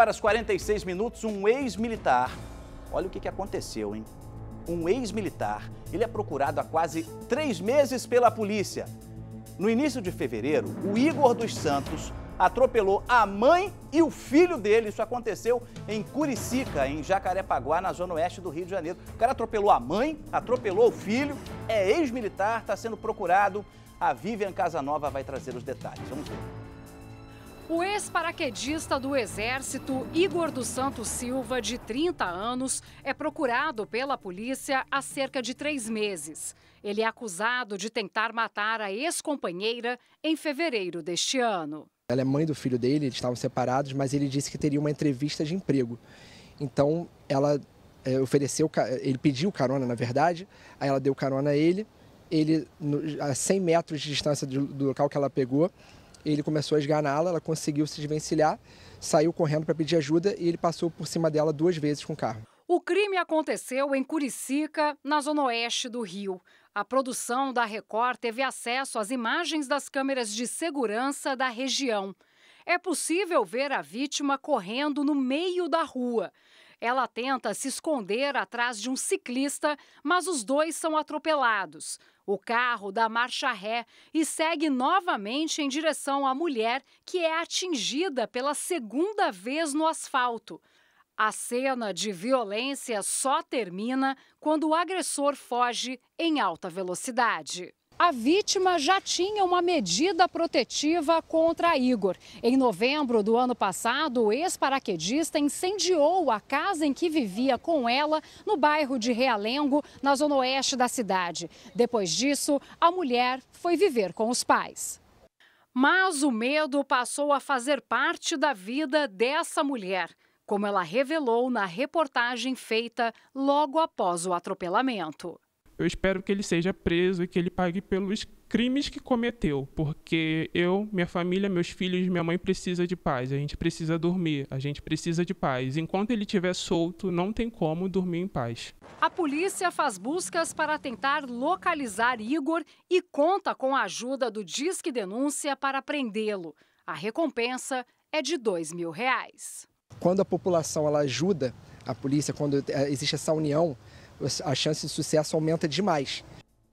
horas 46 minutos, um ex-militar. Olha o que, que aconteceu, hein? Um ex-militar, ele é procurado há quase três meses pela polícia. No início de fevereiro, o Igor dos Santos atropelou a mãe e o filho dele. Isso aconteceu em Curicica, em Jacarepaguá, na zona oeste do Rio de Janeiro. O cara atropelou a mãe, atropelou o filho, é ex-militar, está sendo procurado. A Vivian Casanova vai trazer os detalhes. Vamos ver. O ex-paraquedista do Exército, Igor dos Santos Silva, de 30 anos, é procurado pela polícia há cerca de três meses. Ele é acusado de tentar matar a ex-companheira em fevereiro deste ano. Ela é mãe do filho dele, eles estavam separados, mas ele disse que teria uma entrevista de emprego. Então, ela eh, ofereceu, ele pediu carona, na verdade, aí ela deu carona a ele. Ele, a 100 metros de distância do local que ela pegou, ele começou a esganá-la, ela conseguiu se desvencilhar, saiu correndo para pedir ajuda e ele passou por cima dela duas vezes com o carro. O crime aconteceu em Curicica, na zona oeste do Rio. A produção da Record teve acesso às imagens das câmeras de segurança da região. É possível ver a vítima correndo no meio da rua. Ela tenta se esconder atrás de um ciclista, mas os dois são atropelados. O carro dá marcha ré e segue novamente em direção à mulher, que é atingida pela segunda vez no asfalto. A cena de violência só termina quando o agressor foge em alta velocidade a vítima já tinha uma medida protetiva contra Igor. Em novembro do ano passado, o ex-paraquedista incendiou a casa em que vivia com ela no bairro de Realengo, na zona oeste da cidade. Depois disso, a mulher foi viver com os pais. Mas o medo passou a fazer parte da vida dessa mulher, como ela revelou na reportagem feita logo após o atropelamento eu espero que ele seja preso e que ele pague pelos crimes que cometeu, porque eu, minha família, meus filhos, minha mãe precisa de paz, a gente precisa dormir, a gente precisa de paz. Enquanto ele estiver solto, não tem como dormir em paz. A polícia faz buscas para tentar localizar Igor e conta com a ajuda do Disque Denúncia para prendê-lo. A recompensa é de dois mil reais. Quando a população ela ajuda a polícia, quando eh, existe essa união, a chance de sucesso aumenta demais.